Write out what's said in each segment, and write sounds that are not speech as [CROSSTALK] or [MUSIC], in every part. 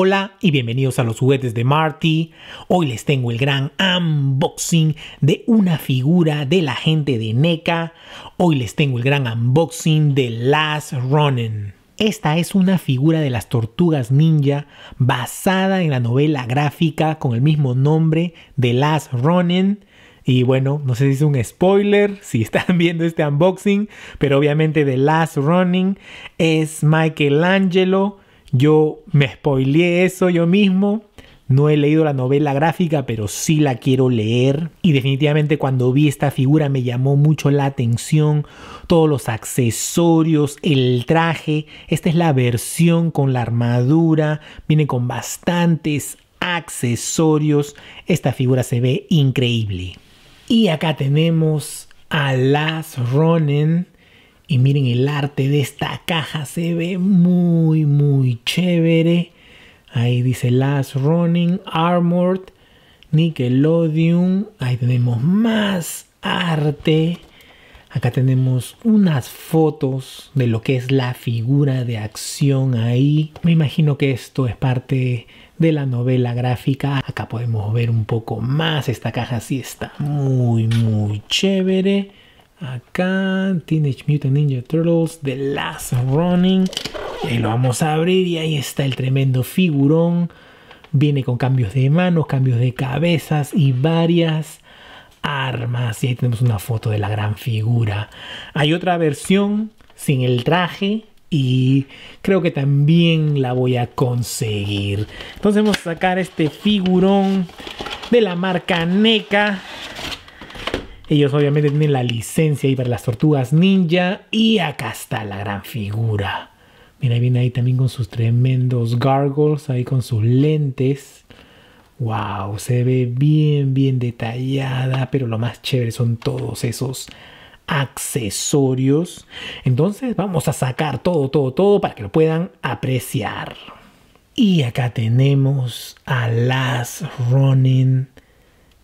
Hola y bienvenidos a los juguetes de Marty. Hoy les tengo el gran unboxing de una figura de la gente de NECA. Hoy les tengo el gran unboxing de Last Ronin. Esta es una figura de las tortugas ninja basada en la novela gráfica con el mismo nombre de Last Ronin. Y bueno, no sé si es un spoiler, [LAUGHS] si están viendo este unboxing, pero obviamente de Last Running es Michelangelo yo me spoileé eso yo mismo. No he leído la novela gráfica, pero sí la quiero leer. Y definitivamente cuando vi esta figura me llamó mucho la atención. Todos los accesorios, el traje. Esta es la versión con la armadura. Viene con bastantes accesorios. Esta figura se ve increíble. Y acá tenemos a Las Ronin. Y miren el arte de esta caja, se ve muy, muy chévere. Ahí dice Last Running, Armored, Nickelodeon. Ahí tenemos más arte. Acá tenemos unas fotos de lo que es la figura de acción ahí. Me imagino que esto es parte de la novela gráfica. Acá podemos ver un poco más. Esta caja sí está muy, muy chévere. Acá, Teenage Mutant Ninja Turtles, The Last Running. Y lo vamos a abrir y ahí está el tremendo figurón. Viene con cambios de manos, cambios de cabezas y varias armas. Y ahí tenemos una foto de la gran figura. Hay otra versión sin el traje y creo que también la voy a conseguir. Entonces vamos a sacar este figurón de la marca NECA. Ellos obviamente tienen la licencia ahí para las tortugas ninja. Y acá está la gran figura. Mira, viene ahí también con sus tremendos gargles ahí con sus lentes. ¡Wow! Se ve bien, bien detallada, pero lo más chévere son todos esos accesorios. Entonces vamos a sacar todo, todo, todo para que lo puedan apreciar. Y acá tenemos a las Ronin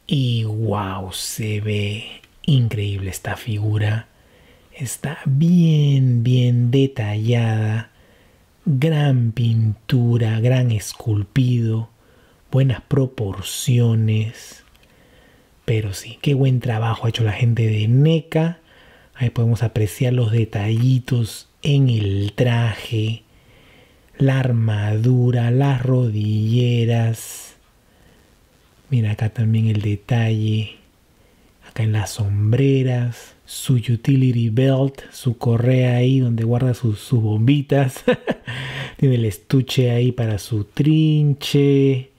y wow, se ve increíble esta figura. Está bien, bien detallada. Gran pintura, gran esculpido, buenas proporciones. Pero sí, qué buen trabajo ha hecho la gente de NECA. Ahí podemos apreciar los detallitos en el traje, la armadura, las rodilleras Mira acá también el detalle. Acá en las sombreras. Su utility belt. Su correa ahí donde guarda sus, bombitas. [LAUGHS] Tiene el estuche ahí para su trinche.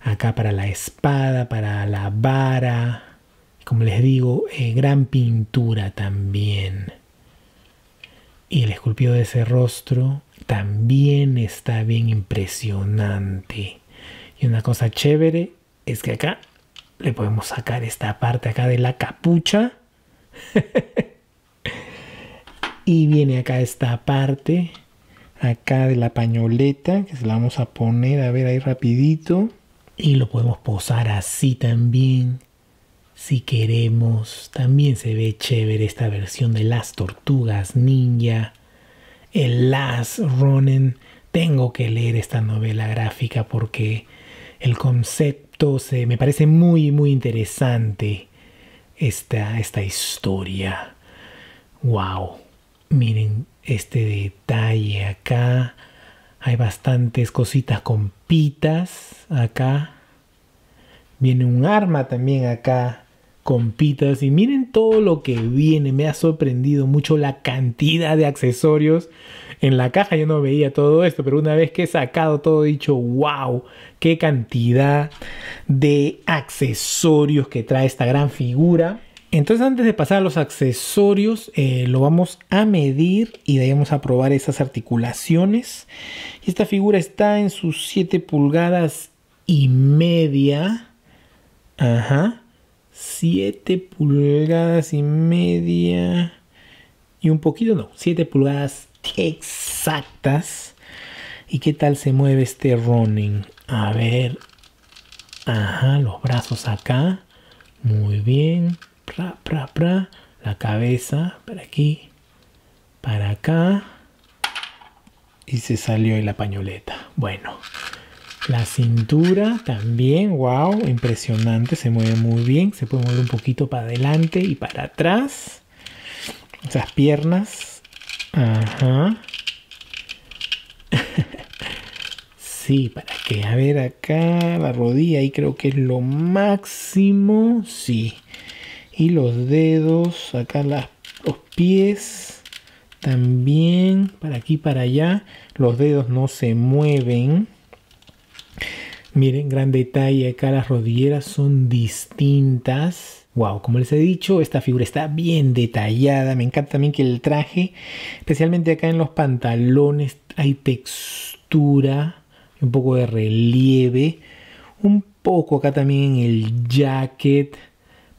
Acá para la espada, para la vara. Como les digo, eh, gran pintura también. Y el esculpido de ese rostro también está bien impresionante. Y una cosa chévere es que acá le podemos sacar esta parte acá de la capucha. [LAUGHS] y viene acá esta parte acá de la pañoleta que se la vamos a poner a ver ahí rapidito y lo podemos posar así también si queremos también se ve chévere esta versión de las tortugas ninja el last running. tengo que leer esta novela gráfica porque el concepto se, me parece muy, muy interesante. Esta, esta historia. ¡Wow! Miren este detalle acá. Hay bastantes cositas con pitas acá. Viene un arma también acá compitas y miren todo lo que viene. Me ha sorprendido mucho la cantidad de accesorios en la caja. Yo no veía todo esto, pero una vez que he sacado todo, he dicho, wow, qué cantidad de accesorios que trae esta gran figura. Entonces antes de pasar a los accesorios, eh, lo vamos a medir y de vamos a probar esas articulaciones. Esta figura está en sus 7 pulgadas y media. Ajá. 7 pulgadas y media y un poquito, no, 7 pulgadas exactas. ¿Y qué tal se mueve este running? A ver. Ajá, los brazos acá. Muy bien. Pra, pra, pra. La cabeza para aquí, para acá. Y se salió en la pañoleta. Bueno, la cintura también, wow, impresionante, se mueve muy bien, se puede mover un poquito para adelante y para atrás. Esas piernas. Ajá. [LAUGHS] sí, para que, a ver acá, la rodilla ahí creo que es lo máximo, sí. Y los dedos, acá los pies también, para aquí, para allá. Los dedos no se mueven. Miren, gran detalle, acá las rodilleras son distintas. Wow, como les he dicho, esta figura está bien detallada. Me encanta también que el traje, especialmente acá en los pantalones, hay textura, un poco de relieve, un poco acá también en el jacket,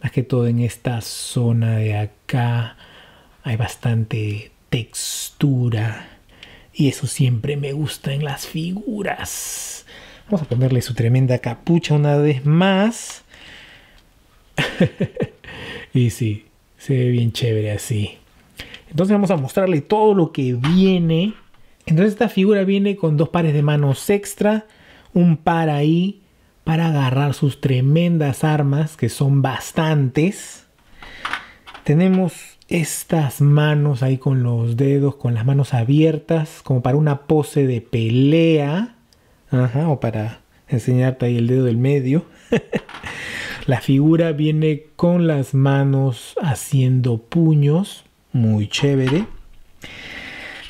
más que todo en esta zona de acá. Hay bastante textura y eso siempre me gusta en las figuras. Vamos a ponerle su tremenda capucha una vez más. [LAUGHS] y sí, se ve bien chévere así. Entonces vamos a mostrarle todo lo que viene. Entonces esta figura viene con dos pares de manos extra, un par ahí para agarrar sus tremendas armas, que son bastantes. Tenemos estas manos ahí con los dedos, con las manos abiertas, como para una pose de pelea. Ajá, o para enseñarte ahí el dedo del medio. [LAUGHS] la figura viene con las manos haciendo puños, muy chévere.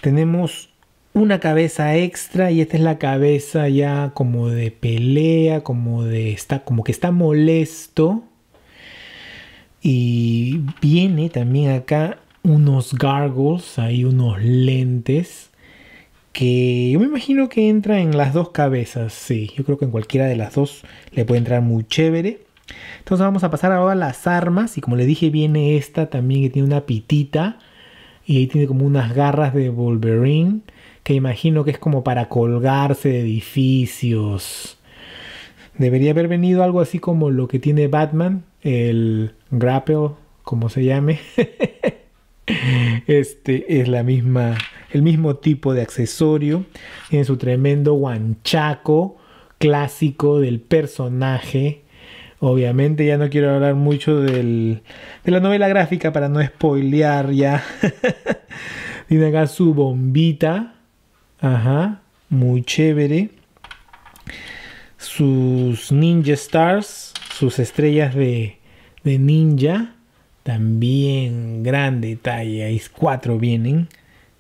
Tenemos una cabeza extra y esta es la cabeza ya como de pelea, como de está como que está molesto. Y viene también acá unos gargles, hay unos lentes que yo me imagino que entra en las dos cabezas, sí, yo creo que en cualquiera de las dos le puede entrar muy chévere. Entonces vamos a pasar ahora a las armas y como le dije viene esta también que tiene una pitita y ahí tiene como unas garras de Wolverine que imagino que es como para colgarse de edificios. Debería haber venido algo así como lo que tiene Batman, el grapple, como se llame. [LAUGHS] este es la misma el mismo tipo de accesorio, tiene su tremendo guanchaco clásico del personaje. Obviamente ya no quiero hablar mucho de la novela gráfica para no spoilear ya. [LAUGHS] tiene acá su bombita. Ajá, muy chévere. Sus ninja stars, sus estrellas de, de ninja. También gran detalle, ahí cuatro vienen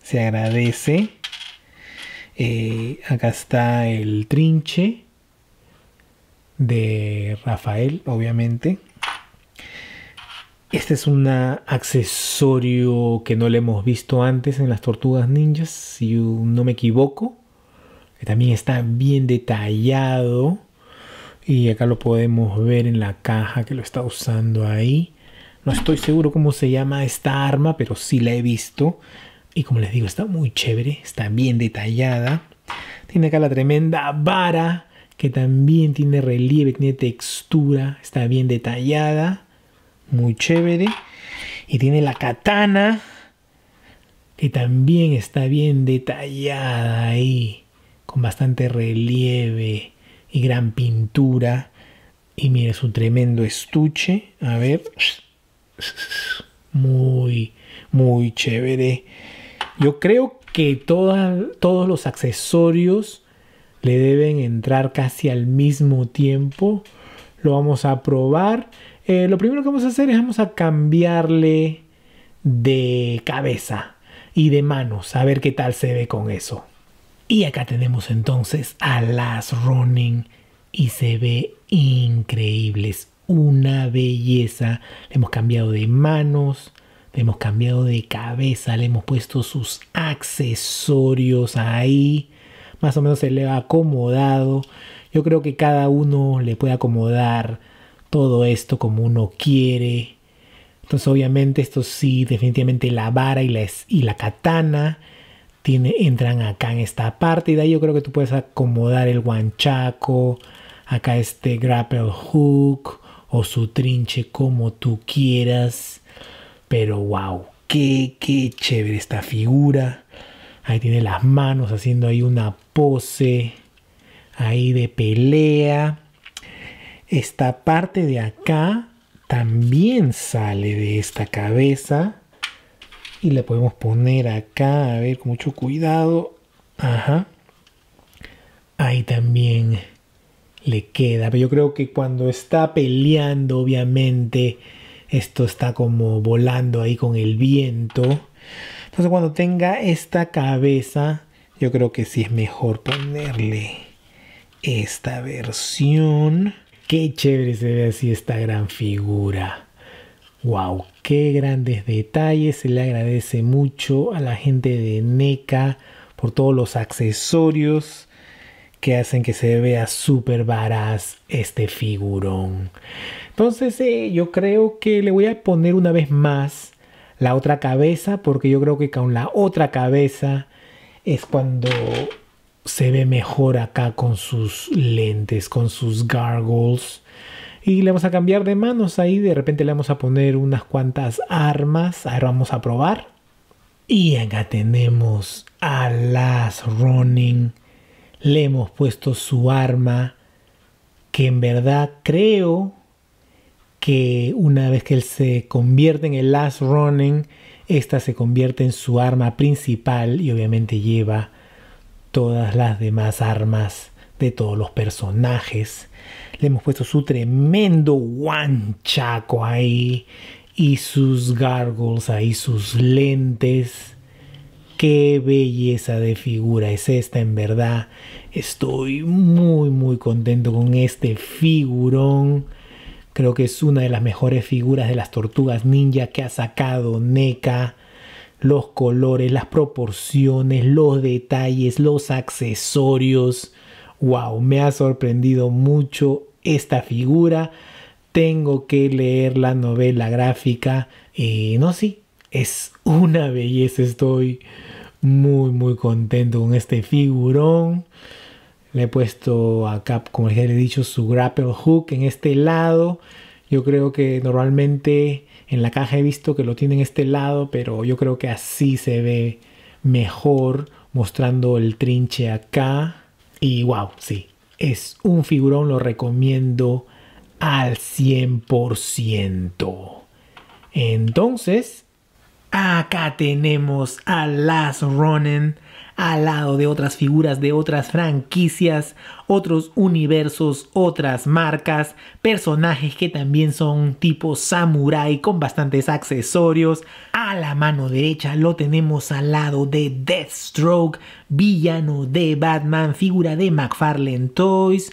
se agradece. Eh, acá está el trinche de Rafael, obviamente. Este es un accesorio que no le hemos visto antes en las tortugas ninjas, si no me equivoco. también está bien detallado. Y acá lo podemos ver en la caja que lo está usando ahí. No estoy seguro cómo se llama esta arma, pero sí la he visto. Y como les digo, está muy chévere, está bien detallada. Tiene acá la tremenda vara, que también tiene relieve, tiene textura, está bien detallada, muy chévere. Y tiene la katana, que también está bien detallada ahí, con bastante relieve y gran pintura. Y mire su tremendo estuche, a ver, muy, muy chévere. Yo creo que todos los accesorios le deben entrar casi al mismo tiempo. Lo vamos a probar. Eh, lo primero que vamos a hacer es vamos a cambiarle de cabeza y de manos. A ver qué tal se ve con eso. Y acá tenemos entonces a las Ronin y se ve Es Una belleza. Le hemos cambiado de manos, le hemos cambiado de cabeza, le hemos puesto sus accesorios ahí. Más o menos se le ha acomodado. Yo creo que cada uno le puede acomodar todo esto como uno quiere. Entonces obviamente esto sí, definitivamente la vara y la, y la katana tiene, entran acá en esta parte. Y de ahí yo creo que tú puedes acomodar el guanchaco, acá este grapple hook o su trinche como tú quieras. Pero wow, qué, chévere esta figura. Ahí tiene las manos haciendo ahí una pose ahí de pelea. Esta parte de acá también sale de esta cabeza. Y la podemos poner acá, a ver, con mucho cuidado. Ajá. Ahí también le queda. Pero yo creo que cuando está peleando, obviamente, esto está como volando ahí con el viento. Entonces cuando tenga esta cabeza, yo creo que sí es mejor ponerle esta versión. Qué chévere se ve así esta gran figura. ¡Wow! ¡Qué grandes detalles! Se le agradece mucho a la gente de NECA por todos los accesorios que hacen que se vea súper varaz este figurón. Entonces yo creo que le voy a poner una vez más la otra cabeza porque yo creo que con la otra cabeza es cuando se ve mejor acá con sus lentes, con sus gargles. Y le vamos a cambiar de manos ahí. De repente le vamos a poner unas cuantas armas. Ahora vamos a probar. Y acá tenemos a las Running le hemos puesto su arma, que en verdad creo que una vez que él se convierte en el Last Running, esta se convierte en su arma principal y obviamente lleva todas las demás armas de todos los personajes. Le hemos puesto su tremendo guanchaco ahí y sus gargles ahí, sus lentes qué belleza de figura es esta, en verdad. Estoy muy, muy contento con este figurón. Creo que es una de las mejores figuras de las tortugas ninja que ha sacado NECA. Los colores, las proporciones, los detalles, los accesorios. ¡Wow! Me ha sorprendido mucho esta figura. Tengo que leer la novela gráfica. Eh, no, sí, es una belleza, estoy muy muy contento con este figurón. Le he puesto acá, como le he dicho, su grapple hook en este lado. Yo creo que normalmente en la caja he visto que lo tiene en este lado, pero yo creo que así se ve mejor mostrando el trinche acá. Y wow, sí, es un figurón, lo recomiendo al 100%. Entonces, Acá tenemos a Last Running al lado de otras figuras de otras franquicias, otros universos, otras marcas, personajes que también son tipo samurai con bastantes accesorios. A la mano derecha lo tenemos al lado de Deathstroke, villano de Batman, figura de McFarlane Toys.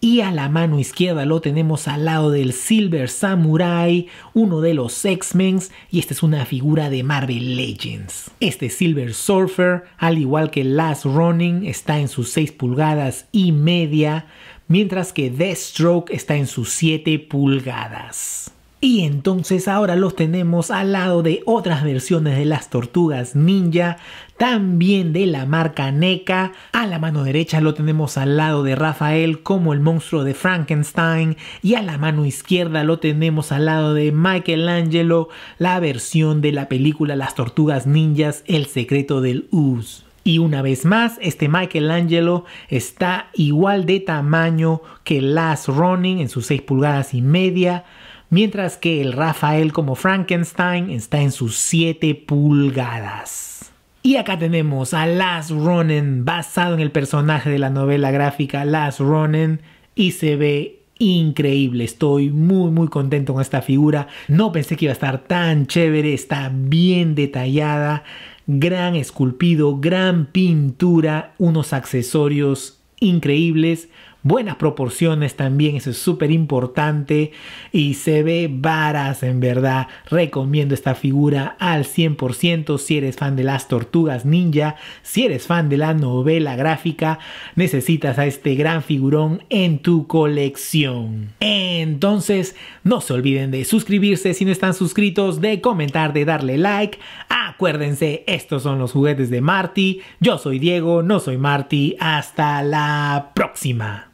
Y a la mano izquierda lo tenemos al lado del Silver Samurai, uno de los X-Men, y esta es una figura de Marvel Legends. Este Silver Surfer, al igual que Last Running está en sus 6 pulgadas y media, mientras que Deathstroke está en sus 7 pulgadas. Y entonces ahora los tenemos al lado de otras versiones de las tortugas ninja, también de la marca NECA. A la mano derecha lo tenemos al lado de Rafael como el monstruo de Frankenstein y a la mano izquierda lo tenemos al lado de Michelangelo, la versión de la película Las tortugas ninjas, el secreto del Uz. Y una vez más, este Michelangelo está igual de tamaño que Last Running en sus 6 pulgadas y media, mientras que el Rafael como Frankenstein está en sus 7 pulgadas. Y acá tenemos a Last Ronin basado en el personaje de la novela gráfica Last Ronin y se ve increíble. Estoy muy, muy contento con esta figura. No pensé que iba a estar tan chévere. Está bien detallada. Gran esculpido, gran pintura, unos accesorios increíbles buenas proporciones también, eso es súper importante y se ve varas en verdad. Recomiendo esta figura al 100% si eres fan de las tortugas ninja, si eres fan de la novela gráfica, necesitas a este gran figurón en tu colección. Entonces, no se olviden de suscribirse si no están suscritos, de comentar, de darle like. Acuérdense, estos son los juguetes de Marty. Yo soy Diego, no soy Marty. Hasta la próxima.